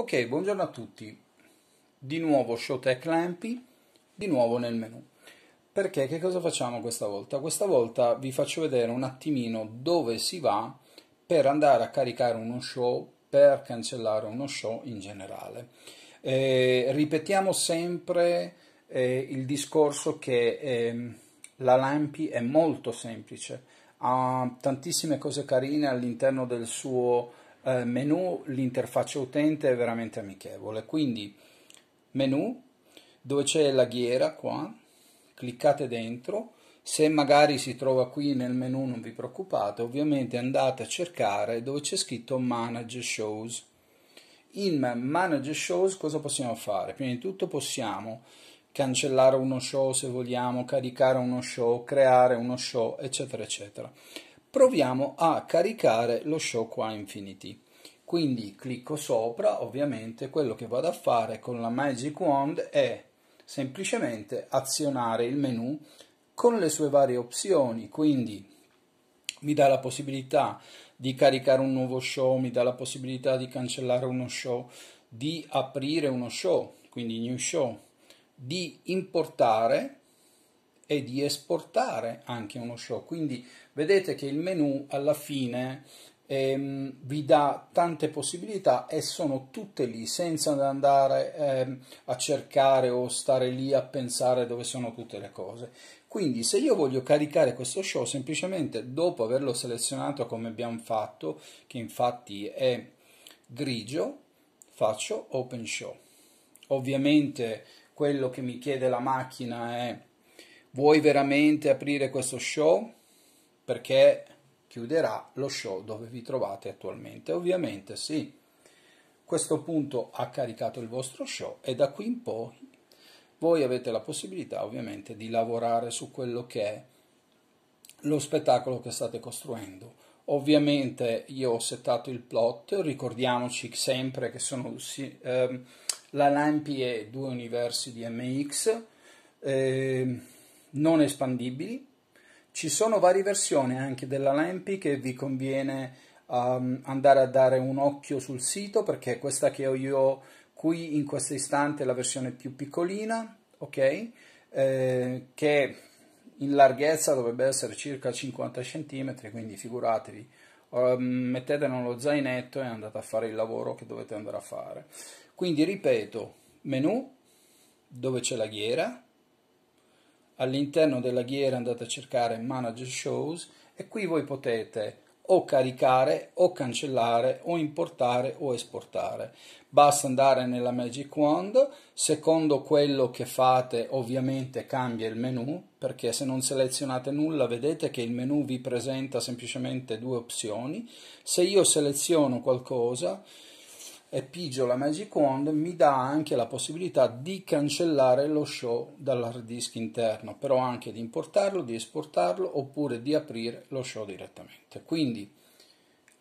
Ok, buongiorno a tutti. Di nuovo Showtech Lampi, di nuovo nel menu. Perché che cosa facciamo questa volta? Questa volta vi faccio vedere un attimino dove si va per andare a caricare uno show, per cancellare uno show in generale. Eh, ripetiamo sempre eh, il discorso che eh, la Lampi è molto semplice, ha tantissime cose carine all'interno del suo eh, menu l'interfaccia utente è veramente amichevole, quindi menu dove c'è la ghiera qua, cliccate dentro, se magari si trova qui nel menu non vi preoccupate, ovviamente andate a cercare dove c'è scritto Manage Shows. In Manage Shows cosa possiamo fare? Prima di tutto possiamo cancellare uno show se vogliamo, caricare uno show, creare uno show, eccetera, eccetera proviamo a caricare lo show qua Infinity. Quindi clicco sopra, ovviamente quello che vado a fare con la Magic Wand è semplicemente azionare il menu con le sue varie opzioni, quindi mi dà la possibilità di caricare un nuovo show, mi dà la possibilità di cancellare uno show, di aprire uno show, quindi new show, di importare e di esportare anche uno show. Quindi vedete che il menu alla fine ehm, vi dà tante possibilità e sono tutte lì senza andare ehm, a cercare o stare lì a pensare dove sono tutte le cose. Quindi se io voglio caricare questo show semplicemente dopo averlo selezionato come abbiamo fatto, che infatti è grigio, faccio open show. Ovviamente quello che mi chiede la macchina è vuoi veramente aprire questo show? Perché chiuderà lo show dove vi trovate attualmente. Ovviamente sì, questo punto ha caricato il vostro show e da qui in poi voi avete la possibilità ovviamente di lavorare su quello che è lo spettacolo che state costruendo. Ovviamente io ho settato il plot, ricordiamoci sempre che sono ehm, la Lampi e due universi di MX. Ehm, non espandibili. Ci sono varie versioni anche della Lampi che vi conviene um, andare a dare un occhio sul sito perché questa che ho io qui in questo istante è la versione più piccolina, ok? Eh, che in larghezza dovrebbe essere circa 50 cm, quindi figuratevi, um, mettete nello zainetto e andate a fare il lavoro che dovete andare a fare. Quindi ripeto, menu dove c'è la ghiera, all'interno della ghiera andate a cercare manager shows e qui voi potete o caricare o cancellare o importare o esportare basta andare nella magic wand secondo quello che fate ovviamente cambia il menu perché se non selezionate nulla vedete che il menu vi presenta semplicemente due opzioni se io seleziono qualcosa e Pigio la Magic Wand mi dà anche la possibilità di cancellare lo show dall'hard disk interno, però anche di importarlo, di esportarlo oppure di aprire lo show direttamente. Quindi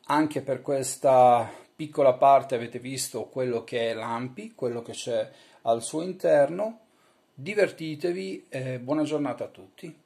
anche per questa piccola parte avete visto quello che è l'AMPI, quello che c'è al suo interno. Divertitevi e buona giornata a tutti.